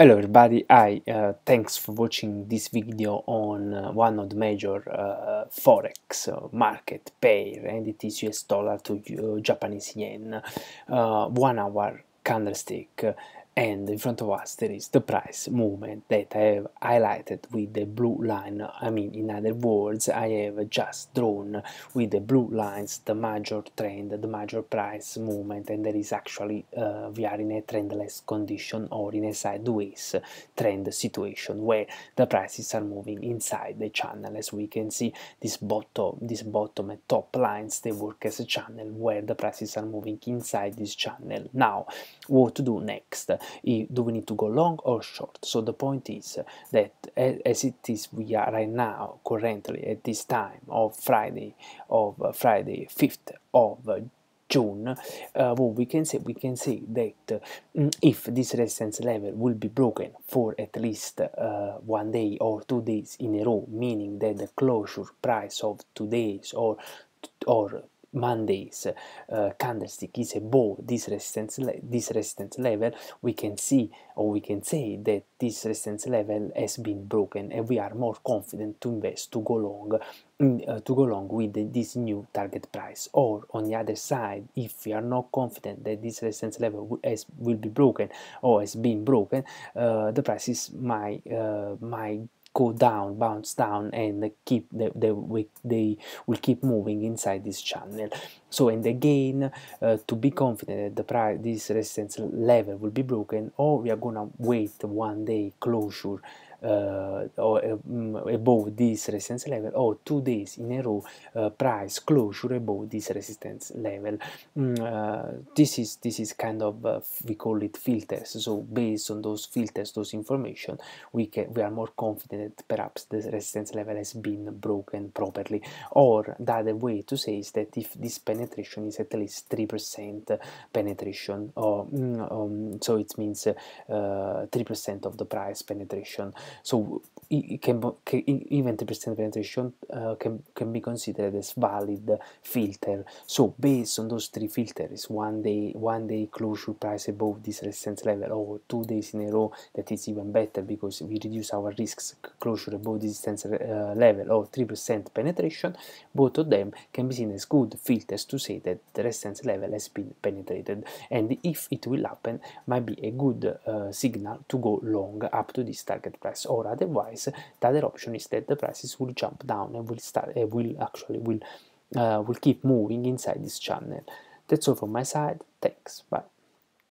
Hello everybody, hi, uh, thanks for watching this video on uh, one of the major uh, forex uh, market pair and it is US dollar to uh, Japanese yen uh, one hour candlestick and in front of us there is the price movement that I have highlighted with the blue line. I mean, in other words, I have just drawn with the blue lines the major trend, the major price movement, and there is actually uh, we are in a trendless condition or in a sideways trend situation where the prices are moving inside the channel. As we can see, this bottom, this bottom and top lines they work as a channel where the prices are moving inside this channel. Now, what to do next? do we need to go long or short so the point is that as it is we are right now currently at this time of friday of uh, friday 5th of uh, June uh, we can say we can say that uh, mm, if this resistance level will be broken for at least uh, one day or two days in a row meaning that the closure price of today's or or Mondays uh, candlestick is above this resistance this resistance level, we can see or we can say that this resistance level has been broken, and we are more confident to invest to go long uh, to go long with the, this new target price. Or on the other side, if we are not confident that this resistance level has, will be broken or has been broken, uh, the prices might uh, might go down, bounce down, and keep the, the they will keep moving inside this channel. So and again, uh, to be confident that the price this resistance level will be broken, or we are gonna wait one day closure Eh, or above eh, mm, this resistance level or oh, two days in a row eh, price closure above this resistance level. Mm, this is this is kind of we call it filters. So based on those filters, those information, we can we are more confident that perhaps the resistance level has been broken properly. Or the other way to say is that if this penetration is at least three percent penetration, or mm, um, so it means three uh, percent of the price penetration. So even 3% penetration uh, can, can be considered as valid filter. So based on those three filters, one day one day closure price above this resistance level or two days in a row that is even better because we reduce our risks closure above this resistance uh, level or 3% penetration, both of them can be seen as good filters to say that the resistance level has been penetrated and if it will happen might be a good uh, signal to go long up to this target price or otherwise price the other option is that the prices will jump down and will start uh, will actually will uh, will keep moving inside this channel that's all from my side thanks bye